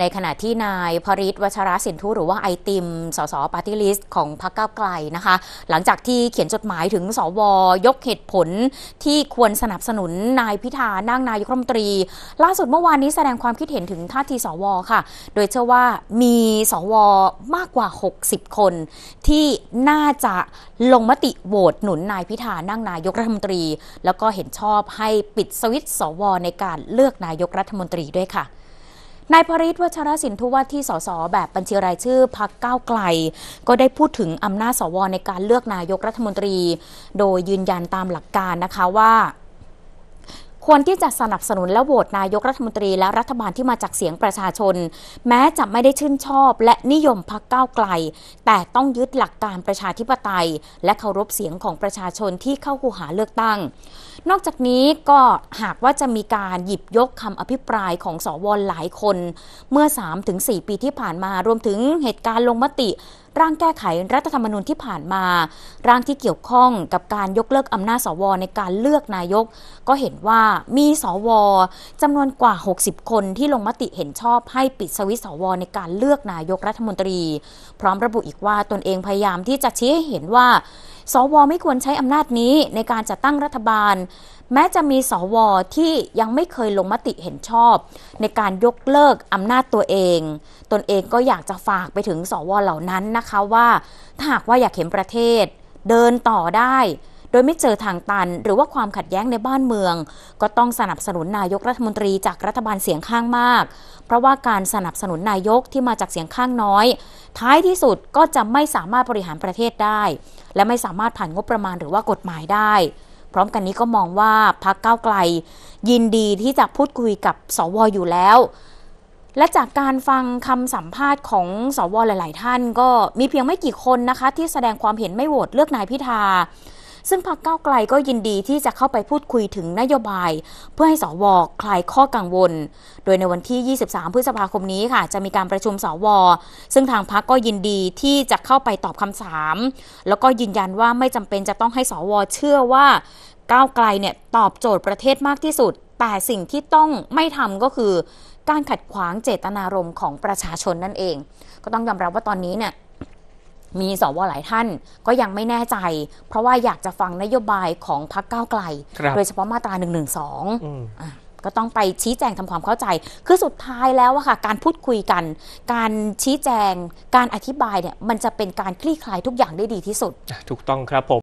ในขณะที่นายพริศวัชรสินทุ หรือว่าไอติมสสปาร์ตี้ลิสต์ ของพรรคก้าวไกลนะคะ หลังจากที่เขียนจดหมายถึงสวยกเหตุผลที่ควรสนับสนุนนายพิธานั่งนายกรัฐมนตรี ล่าสุดเมื่อวานนี้แสดงความคิดเห็นถึงท่าทีสวค่ะ โดยเชื่อว่ามีสวมากกว่า 60 คน ที่น่าจะลงมติโหวตหนุนนายพิธานั่งนายกรัฐมนตรี แล้วก็เห็นชอบให้ปิดสวิตสวในการเลือกนายกรัฐมนตรีด้วยค่ะนายพริศวัชรสินทุวัฒที่สสแบบบัญชีรายชื่อพักก้าวไกล ก็ได้พูดถึงอำนาจสวในการเลือกนายกรัฐมนตรี โดยยืนยันตามหลักการนะคะว่าควรที่จะสนับสนุนและโหวตนายกรัฐมนตรีและรัฐบาลที่มาจากเสียงประชาชน แม้จะไม่ได้ชื่นชอบและนิยมพักก้าวไกล แต่ต้องยึดหลักการประชาธิปไตย และเคารพเสียงของประชาชนที่เข้าคูหาเลือกตั้ง นอกจากนี้ก็หากว่าจะมีการหยิบยกคำอภิปรายของสวหลายคน เมื่อ 3-4 ปีที่ผ่านมารวมถึงเหตุการณ์ลงมติร่างแก้ไขรัฐธรรมนูญที่ผ่านมา ร่างที่เกี่ยวข้องกับการยกเลิกอำนาจสวในการเลือกนายก ก็เห็นว่ามีสวจำนวนกว่า 60 คนที่ลงมติเห็นชอบให้ปิดสวิตสวในการเลือกนายกรัฐมนตรี พร้อมระบุอีกว่าตนเองพยายามที่จะชี้ให้เห็นว่าสวไม่ควรใช้อำนาจนี้ในการจัดตั้งรัฐบาล แม้จะมีสวที่ยังไม่เคยลงมติเห็นชอบ ในการยกเลิกอำนาจตัวเอง ตนเองก็อยากจะฝากไปถึงสวเหล่านั้นนะคะว่า ถ้าหากว่าอยากเห็นประเทศเดินต่อได้โดยไม่เจอทางตัน หรือว่าความขัดแย้งในบ้านเมือง ก็ต้องสนับสนุนนายกรัฐมนตรีจากรัฐบาลเสียงข้างมาก เพราะว่าการสนับสนุนนายกที่มาจากเสียงข้างน้อย ท้ายที่สุดก็จะไม่สามารถบริหารประเทศได้ และไม่สามารถผ่านงบประมาณหรือว่ากฎหมายได้ พร้อมกันนี้ก็มองว่าพรรคก้าวไกลยินดีที่จะพูดคุยกับสวออยู่แล้ว และจากการฟังคำสัมภาษณ์ของสวหลาย ๆ ท่านก็มีเพียงไม่กี่คนนะคะ ที่แสดงความเห็นไม่โหวตเลือกนายพิธาซึ่งพรรคก้าวไกลก็ยินดีที่จะเข้าไปพูดคุยถึงนโยบาย เพื่อให้สวคลายข้อกังวล โดยในวันที่ 23 พฤษภาคมนี้ค่ะ จะมีการประชุมสวซึ่งทางพรรคก็ยินดีที่จะเข้าไปตอบคำถาม แล้วก็ยืนยันว่าไม่จำเป็นจะต้องให้สวเชื่อว่าก้าวไกลเนี่ยตอบโจทย์ประเทศมากที่สุด แต่สิ่งที่ต้องไม่ทำก็คือ การขัดขวางเจตนารมณ์ของประชาชนนั่นเอง ก็ต้องยอมรับว่าตอนนี้เนี่ยมีสวหลายท่านก็ยังไม่แน่ใจ เพราะว่าอยากจะฟังนโยบายของพรรคก้าวไกล โดยเฉพาะมาตรา1นึก็ต้องไปชี้แจงทำความเข้าใจ คือสุดท้ายแล้วอะค่ะ การพูดคุยกัน การชี้แจงการอธิบายเนี่ยมันจะเป็นการคลี่คลายทุกอย่างได้ดีที่สุดถูกต้องครับผม